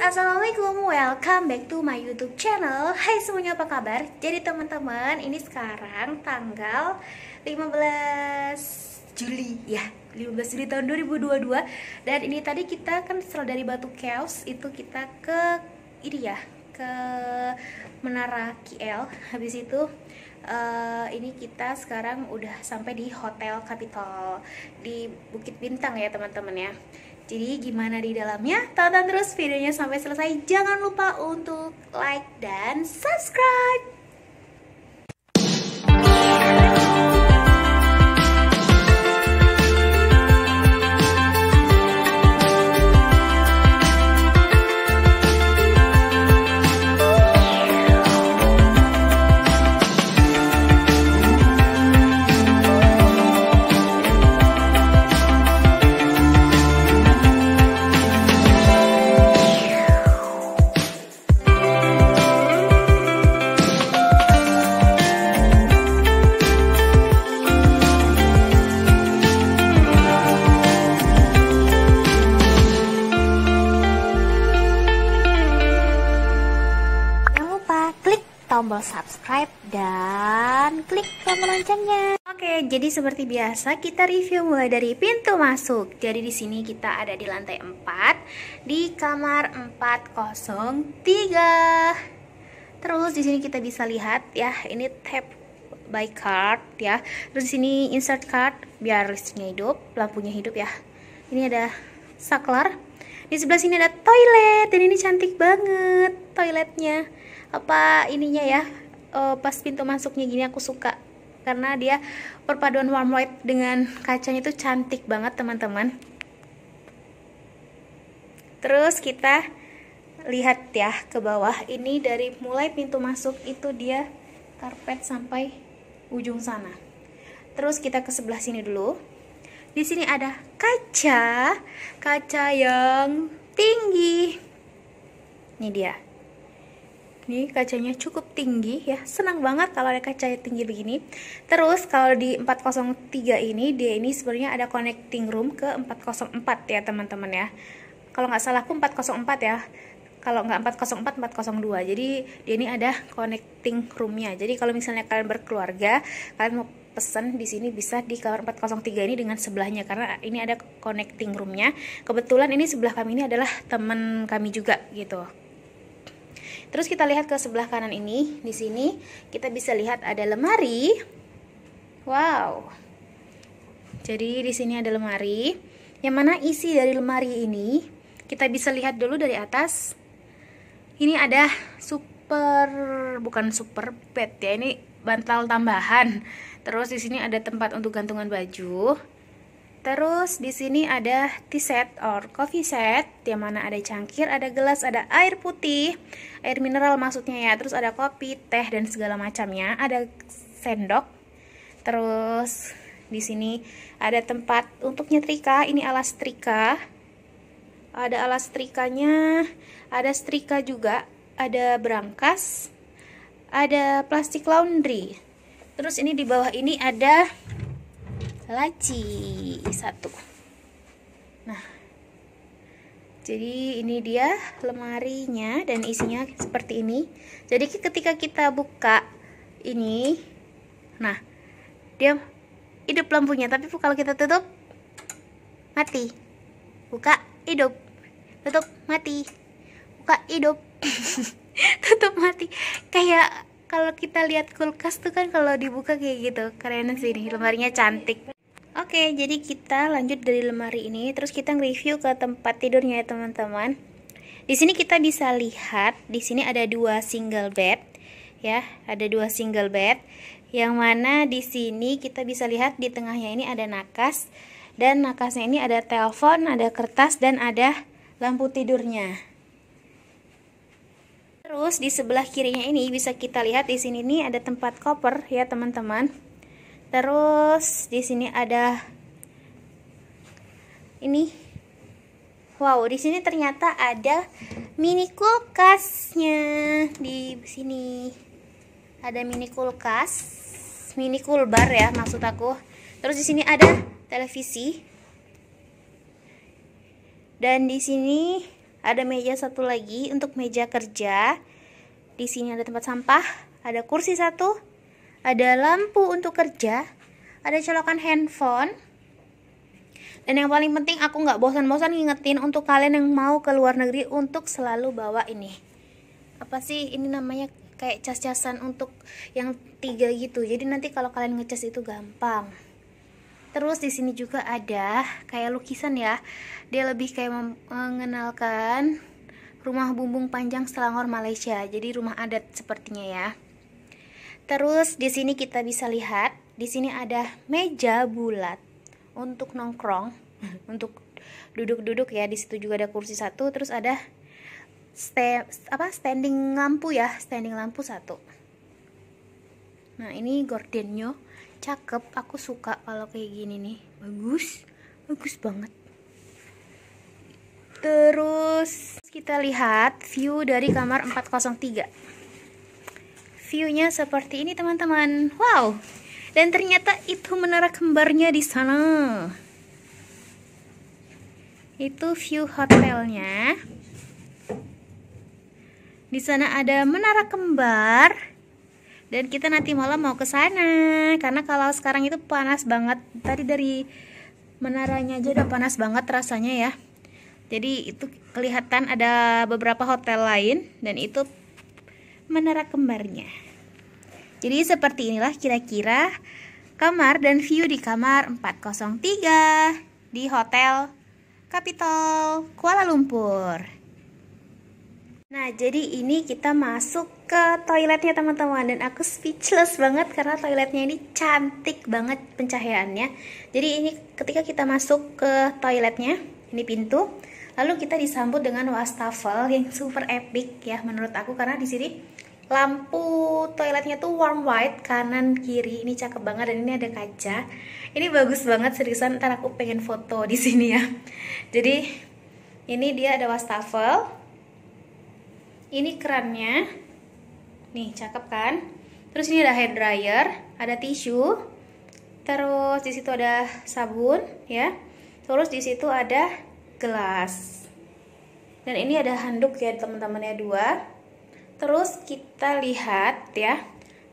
Assalamualaikum Welcome back to my youtube channel Hai semuanya apa kabar? Jadi teman-teman, ini sekarang tanggal 15 Juli Ya, 15 Juli tahun 2022 Dan ini tadi kita kan setelah dari Batu Keos Itu kita ke, ini ya, ke Menara KL Habis itu uh, ini kita sekarang udah sampai di Hotel Capital Di Bukit Bintang ya teman-teman ya jadi gimana di dalamnya? Tonton terus videonya sampai selesai. Jangan lupa untuk like dan subscribe. loncengnya. Oke, jadi seperti biasa kita review mulai dari pintu masuk. Jadi di sini kita ada di lantai 4 di kamar 403. Terus di sini kita bisa lihat ya, ini tab by card ya. Terus di sini insert card biar listriknya hidup, lampunya hidup ya. Ini ada saklar. Di sebelah sini ada toilet dan ini cantik banget toiletnya. Apa ininya ya? Uh, pas pintu masuknya gini aku suka karena dia perpaduan warm white dengan kacanya itu cantik banget teman-teman terus kita lihat ya ke bawah ini dari mulai pintu masuk itu dia karpet sampai ujung sana terus kita ke sebelah sini dulu di sini ada kaca kaca yang tinggi ini dia nih kacanya cukup tinggi ya senang banget kalau ada kaca tinggi begini terus kalau di 403 ini dia ini sebenarnya ada connecting room ke 404 ya teman-teman ya kalau nggak salah pun 404 ya kalau nggak 404 402 jadi dia ini ada connecting roomnya jadi kalau misalnya kalian berkeluarga kalian mau pesan di sini bisa di kamar 403 ini dengan sebelahnya karena ini ada connecting roomnya kebetulan ini sebelah kami ini adalah teman kami juga gitu Terus kita lihat ke sebelah kanan ini, di sini kita bisa lihat ada lemari. Wow. Jadi di sini ada lemari. Yang mana isi dari lemari ini kita bisa lihat dulu dari atas. Ini ada super bukan super bed ya, ini bantal tambahan. Terus di sini ada tempat untuk gantungan baju. Terus di sini ada tea set or coffee set, Di mana ada cangkir, ada gelas, ada air putih, air mineral maksudnya ya. Terus ada kopi, teh dan segala macamnya. Ada sendok. Terus di sini ada tempat untuk nyetrika, ini alas setrika. Ada alas setrikanya, ada setrika juga, ada berangkas, ada plastik laundry. Terus ini di bawah ini ada laci satu nah jadi ini dia lemarinya dan isinya seperti ini jadi ketika kita buka ini nah dia hidup lampunya tapi kalau kita tutup mati buka hidup tutup mati buka hidup tutup mati kayak kalau kita lihat kulkas tuh kan kalau dibuka kayak gitu keren sih ini lemarinya cantik Oke, jadi kita lanjut dari lemari ini, terus kita nge-review ke tempat tidurnya ya teman-teman. Di sini kita bisa lihat, di sini ada dua single bed, ya, ada dua single bed. Yang mana di sini kita bisa lihat di tengahnya ini ada nakas, dan nakasnya ini ada telepon, ada kertas, dan ada lampu tidurnya. Terus di sebelah kirinya ini bisa kita lihat di sini ini ada tempat koper ya teman-teman. Terus di sini ada ini. Wow, di sini ternyata ada mini kulkasnya di sini. Ada mini kulkas, mini kulbar ya maksud aku. Terus di sini ada televisi. Dan di sini ada meja satu lagi untuk meja kerja. Di sini ada tempat sampah, ada kursi satu, ada lampu untuk kerja, ada colokan handphone. Dan yang paling penting aku nggak bosan-bosan ngingetin untuk kalian yang mau ke luar negeri untuk selalu bawa ini. Apa sih ini namanya kayak cas-casan untuk yang tiga gitu. Jadi nanti kalau kalian ngecas itu gampang. Terus di sini juga ada kayak lukisan ya. Dia lebih kayak mengenalkan rumah bumbung panjang Selangor Malaysia. Jadi rumah adat sepertinya ya. Terus di sini kita bisa lihat, di sini ada meja bulat untuk nongkrong, untuk duduk-duduk ya. Di situ juga ada kursi satu, terus ada stand, apa standing lampu ya, standing lampu satu. Nah ini gordennya cakep, aku suka kalau kayak gini nih, bagus, bagus banget. Terus kita lihat view dari kamar 403. Viewnya seperti ini teman-teman. Wow. Dan ternyata itu menara kembarnya di sana. Itu view hotelnya. Di sana ada menara kembar. Dan kita nanti malam mau ke sana karena kalau sekarang itu panas banget. Tadi dari menaranya aja udah panas banget rasanya ya. Jadi itu kelihatan ada beberapa hotel lain dan itu menara kembarnya. Jadi seperti inilah kira-kira kamar dan view di kamar 403 di Hotel Capital Kuala Lumpur. Nah, jadi ini kita masuk ke toiletnya teman-teman dan aku speechless banget karena toiletnya ini cantik banget pencahayaannya. Jadi ini ketika kita masuk ke toiletnya, ini pintu, Lalu kita disambut dengan wastafel yang super epic ya menurut aku karena di sini lampu toiletnya tuh warm white kanan kiri ini cakep banget dan ini ada kaca ini bagus banget seriusan ntar aku pengen foto di sini ya jadi ini dia ada wastafel ini kerannya nih cakep kan terus ini ada hair dryer ada tisu terus di situ ada sabun ya terus di situ ada gelas dan ini ada handuk ya teman temannya dua terus kita lihat ya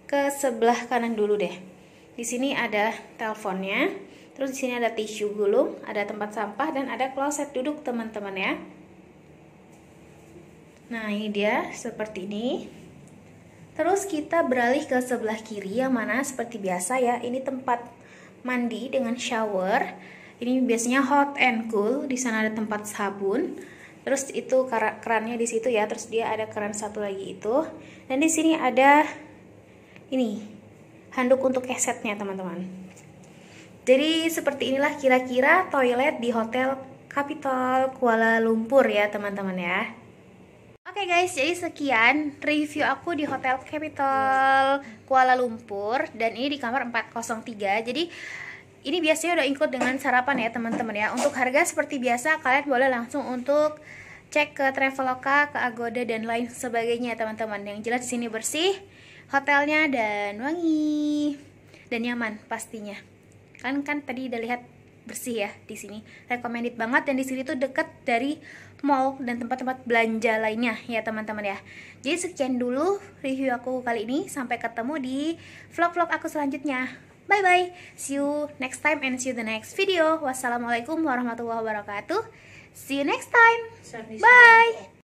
ke sebelah kanan dulu deh di sini ada teleponnya terus di sini ada tisu gulung ada tempat sampah dan ada kloset duduk teman-teman ya nah ini dia seperti ini Terus kita beralih ke sebelah kiri yang mana seperti biasa ya, ini tempat mandi dengan shower ini biasanya hot and cool. Di sana ada tempat sabun. Terus itu kerannya di situ ya. Terus dia ada keran satu lagi itu. Dan di sini ada ini handuk untuk esetnya teman-teman. Jadi seperti inilah kira-kira toilet di hotel Capital Kuala Lumpur ya teman-teman ya. Oke okay guys, jadi sekian review aku di Hotel Capital Kuala Lumpur dan ini di kamar 403. Jadi ini biasanya udah ikut dengan sarapan ya teman-teman ya untuk harga seperti biasa kalian boleh langsung untuk cek ke Traveloka, ke Agoda dan lain sebagainya teman-teman. Yang jelas di sini bersih, hotelnya dan wangi dan nyaman pastinya. Kan kan tadi udah lihat bersih ya di sini. Recommended banget dan di sini tuh deket dari mall dan tempat-tempat belanja lainnya ya teman-teman ya. Jadi sekian dulu review aku kali ini sampai ketemu di vlog-vlog aku selanjutnya. Bye bye. See you next time and see you the next video. Wassalamualaikum warahmatullahi wabarakatuh. See you next time. Bye.